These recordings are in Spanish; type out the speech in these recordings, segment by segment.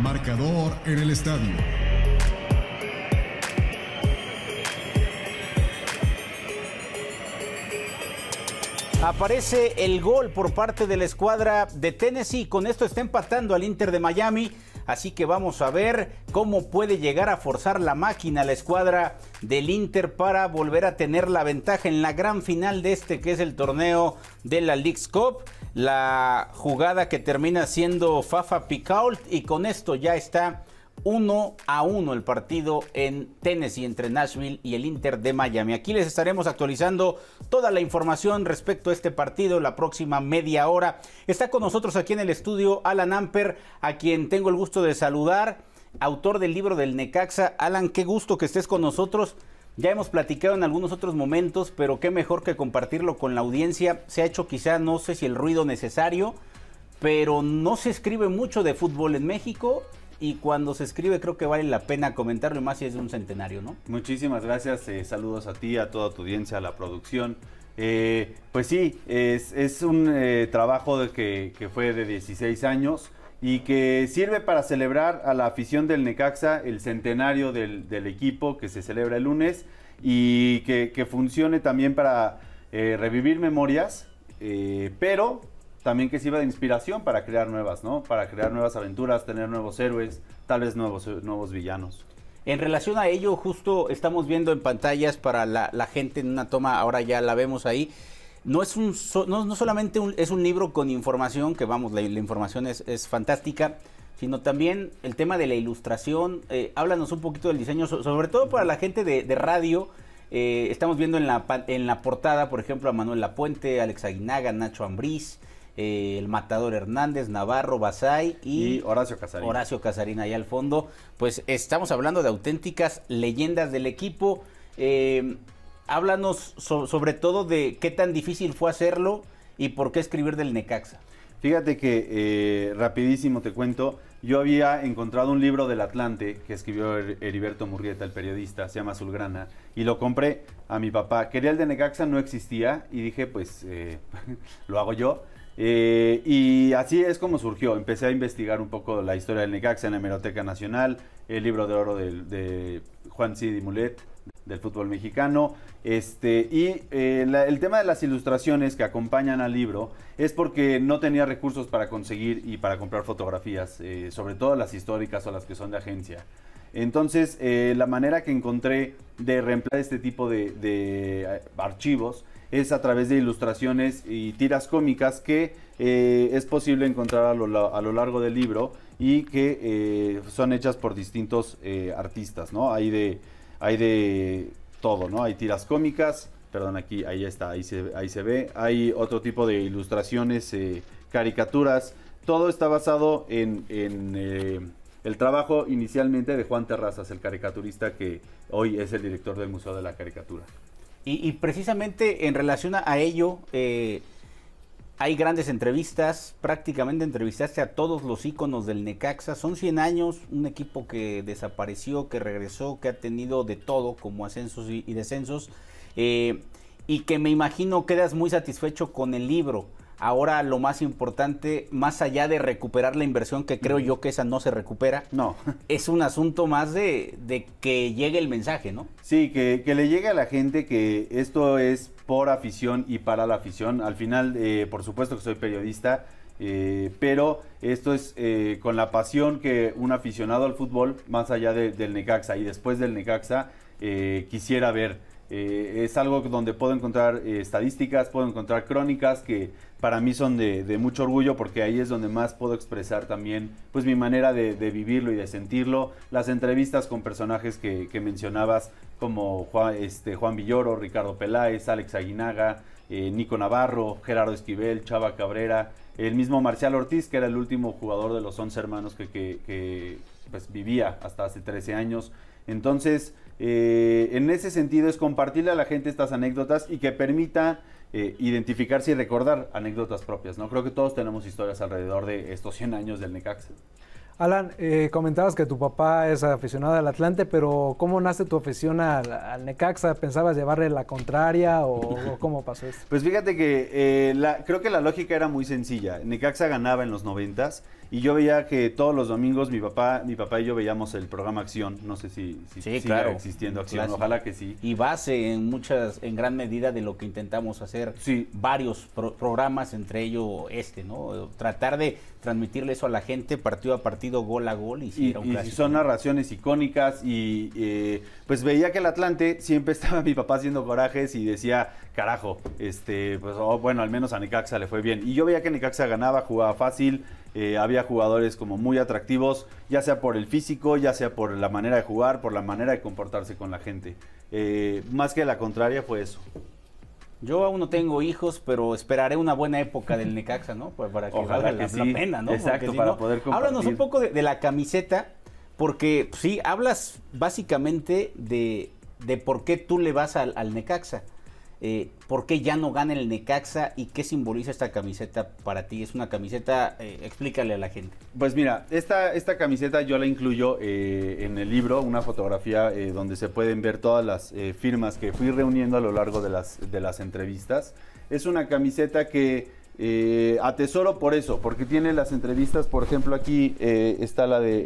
Marcador en el estadio. Aparece el gol por parte de la escuadra de Tennessee. Con esto está empatando al Inter de Miami. Así que vamos a ver cómo puede llegar a forzar la máquina la escuadra del Inter para volver a tener la ventaja en la gran final de este que es el torneo de la League's Cup la jugada que termina siendo Fafa Picault y con esto ya está uno a uno el partido en Tennessee entre Nashville y el Inter de Miami. Aquí les estaremos actualizando toda la información respecto a este partido la próxima media hora. Está con nosotros aquí en el estudio Alan Amper, a quien tengo el gusto de saludar, autor del libro del Necaxa. Alan, qué gusto que estés con nosotros. Ya hemos platicado en algunos otros momentos, pero qué mejor que compartirlo con la audiencia. Se ha hecho quizá, no sé si el ruido necesario, pero no se escribe mucho de fútbol en México y cuando se escribe creo que vale la pena comentarlo más si es de un centenario, ¿no? Muchísimas gracias, eh, saludos a ti, a toda tu audiencia, a la producción. Eh, pues sí, es, un eh, trabajo de que, que, fue de 16 años y que sirve para celebrar a la afición del Necaxa el centenario del, equipo que se celebra el lunes y que, funcione también para eh, revivir memorias, eh, pero también que sirva de inspiración para crear nuevas, Para crear nuevas aventuras, tener nuevos héroes, tal vez nuevos, nuevos villanos. En relación a ello, justo estamos viendo en pantallas para la, la gente en una toma, ahora ya la vemos ahí, no es un no, solamente un, es un libro con información, que vamos, la, información es, fantástica, sino también el tema de la ilustración. Eh, háblanos un poquito del diseño, sobre todo para la gente de, radio. Eh, estamos viendo en la, en la portada, por ejemplo, a Manuel Lapuente, Alex Aguinaga, Nacho Ambriz, eh, el Matador Hernández, Navarro, Basay y, Horacio Casarín, Horacio Casarín ahí al fondo. Pues estamos hablando de auténticas leyendas del equipo háblanos sobre todo de qué tan difícil fue hacerlo y por qué escribir del Necaxa. Fíjate que eh, rapidísimo te cuento, yo había encontrado un libro del Atlante que escribió er-, Heriberto Murrieta, el periodista, se llama Azulgrana, y lo compré a mi papá. Quería el de Necaxa, no existía, y dije, pues eh, lo hago yo. Eh, y así es como surgió. Empecé a investigar un poco la historia del Necaxa en la Hemeroteca Nacional, el libro de oro de, Juan C. Mulet del fútbol mexicano. Este, y eh, el tema de las ilustraciones que acompañan al libro es porque no tenía recursos para conseguir y para comprar fotografías, eh, sobre todo las históricas o las que son de agencia. Entonces, eh, la manera que encontré de reemplazar este tipo de, archivos es a través de ilustraciones y tiras cómicas que es posible encontrar a lo, largo del libro y que son hechas por distintos artistas, ¿no? Hay de hay de todo, ¿no? Hay tiras cómicas, perdón, aquí, ahí está, ahí se, ahí se ve. Hay otro tipo de ilustraciones, eh, caricaturas. Todo está basado en, eh, el trabajo inicialmente de Juan Terrazas, el caricaturista que hoy es el director del Museo de la Caricatura. Y, precisamente en relación a ello, eh, hay grandes entrevistas, prácticamente entrevistaste a todos los íconos del Necaxa. Son 100 años, un equipo que desapareció, que regresó, que ha tenido de todo, como ascensos y, descensos. Eh, y que me imagino quedas muy satisfecho con el libro. Ahora lo más importante, más allá de recuperar la inversión, que creo yo que esa no se recupera, no, es un asunto más de, que llegue el mensaje, ¿no? Sí, que, le llegue a la gente que esto es por afición y para la afición. Al final, eh, por supuesto que soy periodista, eh, pero esto es eh, con la pasión que un aficionado al fútbol, más allá del Necaxa y después del Necaxa, quisiera ver. Eh, es algo donde puedo encontrar eh, estadísticas, puedo encontrar crónicas que para mí son de, mucho orgullo porque ahí es donde más puedo expresar también pues mi manera de, vivirlo y de sentirlo. Las entrevistas con personajes que, mencionabas como Juan, este, Juan Villoro, Ricardo Peláez, Alex Aguinaga, eh, Nico Navarro, Gerardo Esquivel, Chava Cabrera, el mismo Marcial Ortiz que era el último jugador de los 11 hermanos que, pues, vivía hasta hace 13 años. Entonces, eh, en ese sentido es compartirle a la gente estas anécdotas y que permita eh, identificarse y recordar anécdotas propias. ¿no? Creo que todos tenemos historias alrededor de estos 100 años del necaxel. Alan, eh, comentabas que tu papá es aficionado al Atlante, pero ¿cómo nace tu afición al, Necaxa? ¿Pensabas llevarle la contraria o, cómo pasó esto? Pues fíjate que eh, creo que la lógica era muy sencilla. Necaxa ganaba en los noventas y yo veía que todos los domingos mi papá, mi papá y yo veíamos el programa Acción. No sé si, si existiendo Acción, ojalá que sí. Y base en muchas, en gran medida de lo que intentamos hacer sí. varios programas, entre ellos este, ¿no? Tratar de transmitirle eso a la gente partido a partido, gol a gol. Y, si son narraciones icónicas y eh, pues veía que el Atlante siempre estaba mi papá haciendo corajes y decía, carajo, este, pues oh, bueno, al menos a Nicaxa le fue bien. Y yo veía que Nicaxa ganaba, jugaba fácil, eh, había jugadores como muy atractivos, ya sea por el físico, ya sea por la manera de jugar, por la manera de comportarse con la gente. Eh, más que la contraria fue eso. Yo aún no tengo hijos, pero esperaré una buena época del Necaxa, ¿no? Pues, para que valga la, pena, ¿no? Exacto, para poder compartir. Háblanos un poco de, la camiseta, porque pues, sí, hablas básicamente de, de por qué tú le vas al Necaxa. Eh, ¿Por qué ya no gana el Necaxa y qué simboliza esta camiseta para ti? Es una camiseta, eh, explícale a la gente. Pues mira, esta, esta camiseta yo la incluyo eh, en el libro, una fotografía donde se pueden ver todas las firmas que fui reuniendo a lo largo de de las entrevistas. Es una camiseta que eh, a Tesoro por eso, porque tiene las entrevistas, por ejemplo, aquí eh, está la de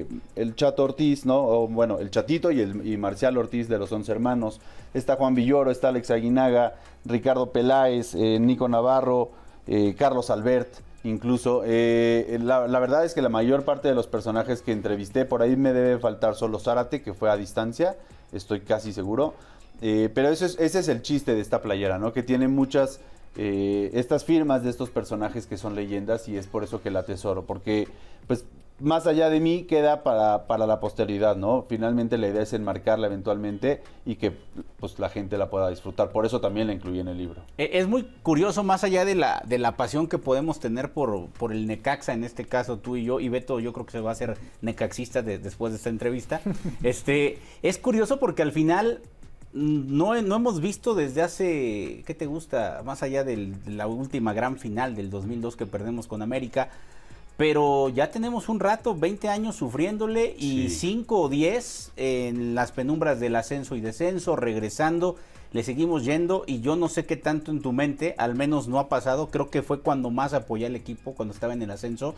eh, el Chato Ortiz, ¿no? bueno, el Chatito y, el, Marcial Ortiz de los Once Hermanos. Está Juan Villoro, está Alex Aguinaga, Ricardo Peláez, Nico Navarro, Carlos Albert, incluso. La, verdad es que la mayor parte de los personajes que entrevisté, por ahí me debe faltar solo Zárate, que fue a distancia, estoy casi seguro. pero ese es el chiste de esta playera, ¿no? Que tiene muchas eh, estas firmas de estos personajes que son leyendas y es por eso que la atesoro, porque pues más allá de mí queda para, la posteridad, ¿no? Finalmente la idea es enmarcarla eventualmente y que pues la gente la pueda disfrutar, por eso también la incluí en el libro. E, es muy curioso, más allá de la, de la pasión que podemos tener por, por el Necaxa, en este caso tú y yo, y Beto yo creo que se va a hacer necaxista después de esta entrevista, este, es curioso porque al final no, no hemos visto desde hace, ¿qué te gusta? Más allá de la última gran final del 2002 que perdemos con América. Pero ya tenemos un rato, 20 años sufriéndole y 5 o 10 en las penumbras del ascenso y descenso, regresando, le seguimos yendo y yo no sé qué tanto en tu mente, al menos no ha pasado, creo que fue cuando más apoyé al equipo, cuando estaba en el ascenso,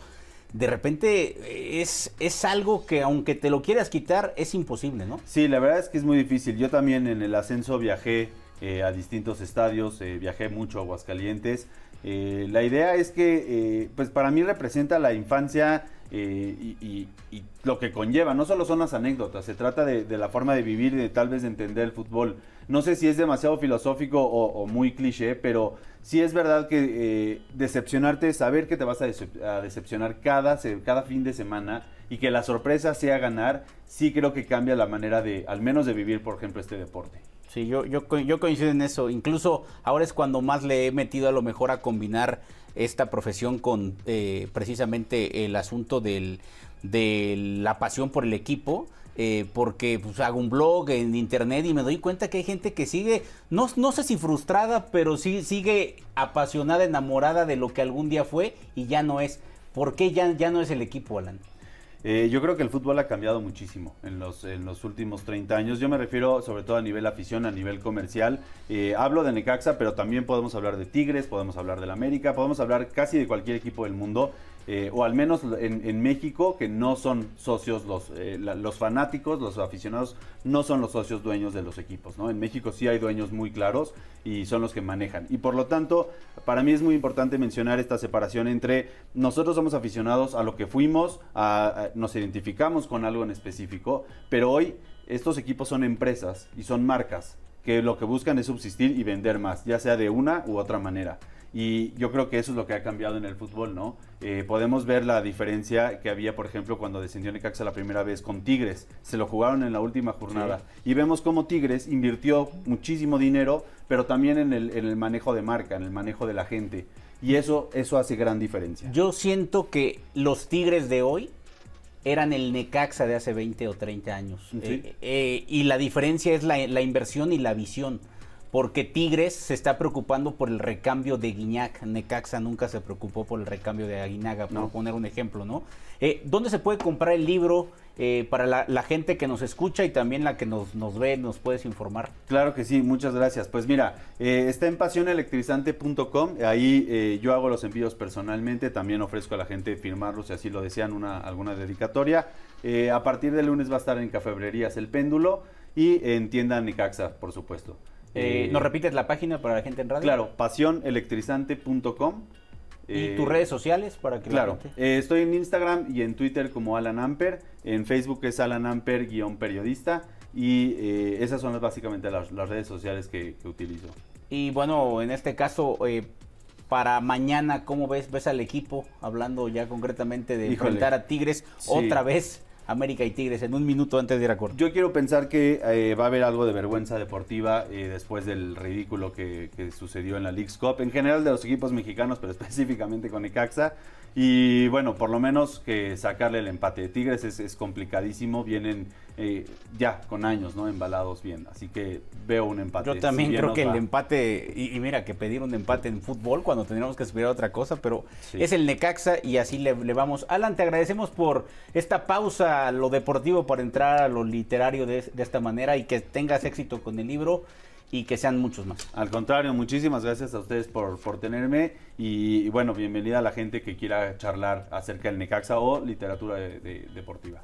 de repente eh, es, es algo que aunque te lo quieras quitar, es imposible, ¿no? Sí, la verdad es que es muy difícil. Yo también en el ascenso viajé eh, a distintos estadios, eh, viajé mucho a Aguascalientes. la idea es que, pues para mí representa la infancia eh, y, lo que conlleva. No solo son las anécdotas, se trata de, la forma de vivir y de tal vez de entender el fútbol. No sé si es demasiado filosófico o, muy cliché, pero sí es verdad que eh, decepcionarte, saber que te vas a, decepcionar cada, cada fin de semana y que la sorpresa sea ganar, sí creo que cambia la manera de, al menos de vivir, por ejemplo, este deporte. Sí, yo, yo, yo coincido en eso. Incluso ahora es cuando más le he metido a lo mejor a combinar esta profesión con eh, precisamente el asunto de la pasión por el equipo. Eh, porque pues, hago un blog en internet y me doy cuenta que hay gente que sigue, no, no sé si frustrada, pero sí sigue apasionada, enamorada de lo que algún día fue y ya no es. ¿Por qué ya, ya no es el equipo, Alan? Eh, yo creo que el fútbol ha cambiado muchísimo en los, últimos 30 años. Yo me refiero sobre todo a nivel afición, a nivel comercial. Eh, hablo de Necaxa, pero también podemos hablar de Tigres, podemos hablar del América, podemos hablar casi de cualquier equipo del mundo. Eh, o al menos en, México, que no son socios eh, los, fanáticos, los aficionados, no son los socios dueños de los equipos. ¿no? En México sí hay dueños muy claros y son los que manejan. Y por lo tanto, para mí es muy importante mencionar esta separación entre nosotros somos aficionados a lo que fuimos, nos identificamos con algo en específico, pero hoy estos equipos son empresas y son marcas que lo que buscan es subsistir y vender más, ya sea de una u otra manera. Y yo creo que eso es lo que ha cambiado en el fútbol, ¿no? Eh, podemos ver la diferencia que había, por ejemplo, cuando descendió Necaxa la primera vez con Tigres. Se lo jugaron en la última jornada. Y vemos cómo Tigres invirtió muchísimo dinero, pero también en el, manejo de marca, en el manejo de la gente. Y eso, eso hace gran diferencia. Yo siento que los Tigres de hoy eran el Necaxa de hace 20 o 30 años. Eh, eh, y la diferencia es la, la inversión y la visión porque Tigres se está preocupando por el recambio de Guiñac. Necaxa nunca se preocupó por el recambio de Aguinaga, por poner un ejemplo, ¿no? Eh, ¿Dónde se puede comprar el libro eh, para la, gente que nos escucha y también la que nos, nos, ve? ¿Nos puedes informar? Claro que sí, muchas gracias. Pues mira, eh, está en pasionelectrizante.com. Ahí yo hago los envíos personalmente. También ofrezco a la gente firmarlos si así lo desean, una, alguna dedicatoria. a partir del lunes va a estar en Cafebrerías El Péndulo y en Tienda Necaxa, por supuesto. Eh, eh, ¿Nos repites la página para la gente en radio? Claro, pasionelectrizante.com. ¿Y eh, tus redes sociales para que Claro, estoy en Instagram y en Twitter como Alan Amper, en Facebook es Alan Amper periodista y esas son básicamente las, redes sociales que, utilizo. Y bueno, en este caso, para mañana, ¿cómo ves? ¿Ves al equipo hablando ya concretamente de enfrentar a Tigres otra vez? América y Tigres en un minuto antes de ir a corto. Yo quiero pensar que eh, va a haber algo de vergüenza deportiva eh, después del ridículo que, sucedió en la League's Cup, en general de los equipos mexicanos, pero específicamente con Icaxa, Y bueno, por lo menos que sacarle el empate de Tigres es complicadísimo, vienen eh, ya con años, ¿no? Embalados bien. Así que veo un empate. Yo también creo que el empate, y, mira, que pedir un empate en fútbol cuando tendríamos que esperar otra cosa, pero es el Necaxa y así le, vamos. Alan, te agradecemos por esta pausa, lo deportivo, para entrar a lo literario de, esta manera y que tengas éxito con el libro y que sean muchos más. Al contrario, muchísimas gracias a ustedes por, por tenerme y, bueno, bienvenida a la gente que quiera charlar acerca del Necaxa o literatura de, deportiva.